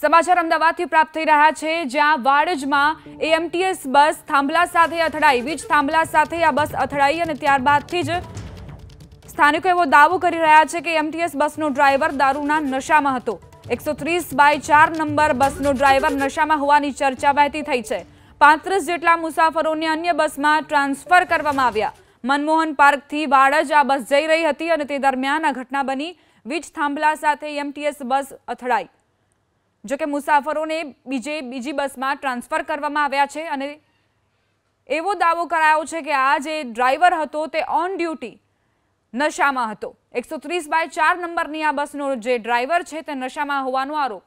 સમાચાર અમદાવાદથી પ્રાપ્ત થઈ રહ્યા છે જ્યાં વાડજમાં એએમટીએસ બસ થાંભલા સાથે અથડાઈ વીજ થાંભલા સાથે આ બસ અથડાઈ અને ત્યારબાદથી જ સ્થાનિકો એવો દાવો કરી રહ્યા છે કે એમટીએસ બસનો ડ્રાઈવર દારૂના નશામાં હતો એકસો ત્રીસ બાય ચાર નંબર બસનો ડ્રાઈવર નશામાં હોવાની ચર્ચા વહેતી થઈ છે પાંત્રીસ જેટલા મુસાફરોને અન્ય બસમાં ટ્રાન્સફર કરવામાં આવ્યા મનમોહન પાર્કથી વાડજ આ બસ જઈ રહી હતી અને તે દરમિયાન આ ઘટના બની વીજ થાંભલા સાથે એમટીએસ બસ અથડાઈ જોકે મુસાફરોને બીજે બીજી બસમાં ટ્રાન્સફર કરવામાં આવ્યા છે અને એવો દાવો કરાયો છે કે આ જે ડ્રાઈવર હતો તે ઓન ડ્યુટી નશામાં હતો એકસો ત્રીસ બાય ચાર નંબરની આ બસનો જે ડ્રાઈવર છે તે નશામાં હોવાનો આરોપ